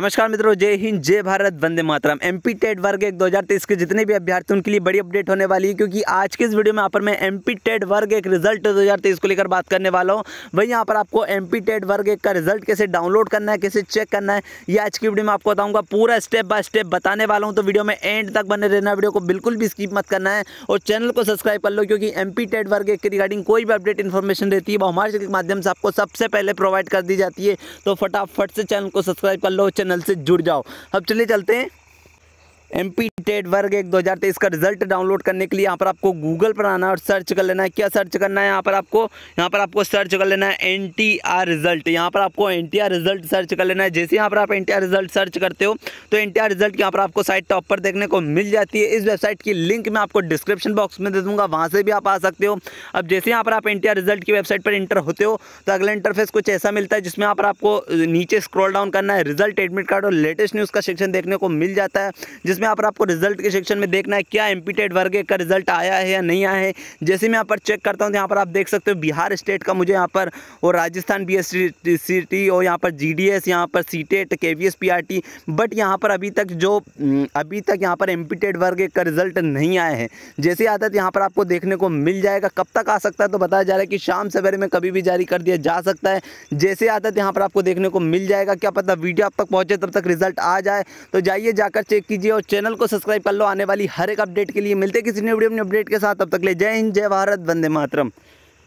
नमस्कार मित्रों जय हिंद जय भारत वंदे मातरम एम पी टेट वर्ग एक तेईस के जितने भी अभ्यर्थी उनके लिए बड़ी अपडेट होने वाली है क्योंकि आज के इस वीडियो में यहाँ पर मैं एम पी टेट वर्ग एक रिजल्ट 2023 को लेकर बात करने वाला हूँ वहीं यहाँ पर आपको एम पी टेट वर्ग एक का रिजल्ट कैसे डाउनलोड करना है कैसे चेक करना है ये आज की वीडियो में आपको बताऊँगा पूरा स्टेप बाय स्टेप बताने वाला हूँ तो वीडियो में एंड तक बने रहना वीडियो को बिल्कुल भी स्कीप मत करना है और चैनल को सब्सक्राइब कर लो क्योंकि एम पी टेट वर्ग के रिगार्डिंग कोई भी अपडेट इन्फॉर्मेशन रहती है वो हमारे माध्यम से आपको सबसे पहले प्रोवाइड कर दी जाती है तो फटाफट से चैनल को सब्सक्राइब कर लो चैनल चैनल से जुड़ जाओ अब चलिए चलते हैं एम पी टेट वर्ग एक दो हज़ार तेईस का रिजल्ट डाउनलोड करने के लिए यहाँ पर आपको गूगल पर आना है और सर्च कर लेना है क्या सर्च करना है यहाँ पर आपको यहाँ पर आपको सर्च कर लेना है एन टी आर रिजल्ट यहाँ पर आपको N T R result search कर लेना है जैसे यहाँ पर आप N T R result search करते हो तो एन टी आर रिजल्ट यहाँ पर आपको साइट टॉप पर देखने को मिल जाती है इस वेबसाइट की लिंक मैं आपको डिस्क्रिप्शन बॉक्स में दे दूँगा वहाँ से भी आप आ सकते हो अब जैसे यहाँ पर आप एन टी आर रिजल्ट की वेबसाइट पर इंटर होते हो तो अगला इंटरफेस कुछ ऐसा मिलता है जिसमें यहाँ पर आपको नीचे स्क्रॉल डाउन करना है रिजल्ट एडमिट कार्ड और लेटेस्ट न्यूज़ का सेक्शन देखने को मिल जाता है जिस जिसमें यहाँ पर आपको रिजल्ट के सेक्शन में देखना है क्या एम्पीटेड वर्ग का रिजल्ट आया है या नहीं आया है जैसे मैं यहाँ पर चेक करता हूँ तो यहाँ पर आप देख सकते हो बिहार स्टेट का मुझे यहाँ पर और राजस्थान बी एस और यहाँ पर जी डी एस यहाँ पर C TET K V S P R T but यहाँ पर अभी तक जो हम्म, अभी तक यहाँ पर एम्पीटेड वर्ग का रिजल्ट नहीं आया है जैसे आता तो यहाँ पर आपको देखने को मिल जाएगा कब तक आ सकता है तो बताया जा रहा है कि शाम सवेरे में कभी भी जारी कर दिया जा सकता है जैसे आता तो यहाँ पर आपको देखने को मिल जाएगा क्या पता वीडियो आप तक पहुँचे तब तक रिजल्ट आ जाए तो जाइए जाकर चेक कीजिए और चैनल को सब्सक्राइब कर लो आने वाली हर एक अपडेट के लिए मिलते किसी नई वीडियो में अपडेट के साथ अब तक ले जय हिंद जय भारत वंदे मातरम